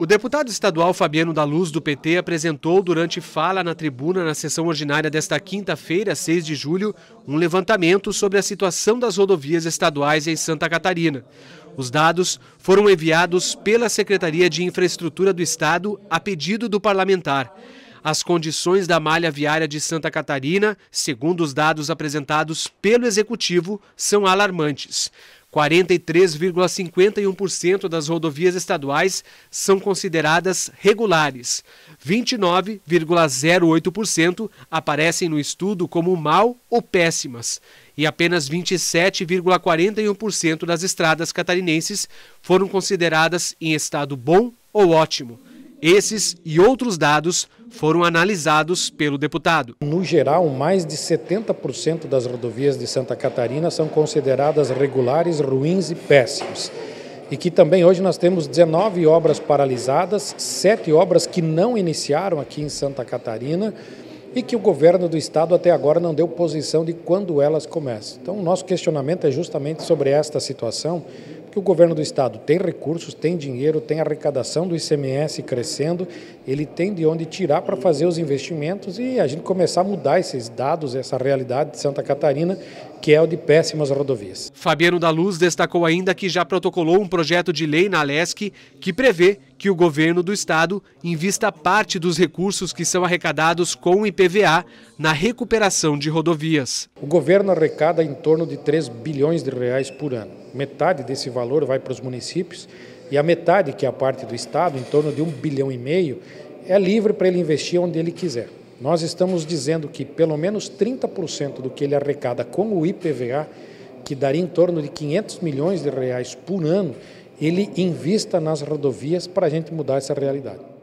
O deputado estadual Fabiano da Luz, do PT, apresentou durante fala na tribuna na sessão ordinária desta quinta-feira, 6 de julho, um levantamento sobre a situação das rodovias estaduais em Santa Catarina. Os dados foram enviados pela Secretaria de Infraestrutura do Estado a pedido do parlamentar. As condições da malha viária de Santa Catarina, segundo os dados apresentados pelo Executivo, são alarmantes. 43,51% das rodovias estaduais são consideradas regulares. 29,08% aparecem no estudo como mal ou péssimas. E apenas 27,41% das estradas catarinenses foram consideradas em estado bom ou ótimo. Esses e outros dados foram analisados pelo deputado. No geral, mais de 70% das rodovias de Santa Catarina são consideradas regulares, ruins e péssimas. E que também hoje nós temos 19 obras paralisadas, 7 obras que não iniciaram aqui em Santa Catarina e que o governo do estado até agora não deu posição de quando elas começam. Então, o nosso questionamento é justamente sobre esta situação que o governo do estado tem recursos, tem dinheiro, tem arrecadação do ICMS crescendo, ele tem de onde tirar para fazer os investimentos e a gente começar a mudar esses dados, essa realidade de Santa Catarina, que é o de péssimas rodovias. Fabiano da Luz destacou ainda que já protocolou um projeto de lei na Alesc que prevê que o governo do estado invista parte dos recursos que são arrecadados com o IPVA na recuperação de rodovias. O governo arrecada em torno de 3 bilhões de reais por ano metade desse valor vai para os municípios e a metade, que é a parte do Estado, em torno de um bilhão e meio, é livre para ele investir onde ele quiser. Nós estamos dizendo que pelo menos 30% do que ele arrecada com o IPVA, que daria em torno de 500 milhões de reais por ano, ele invista nas rodovias para a gente mudar essa realidade.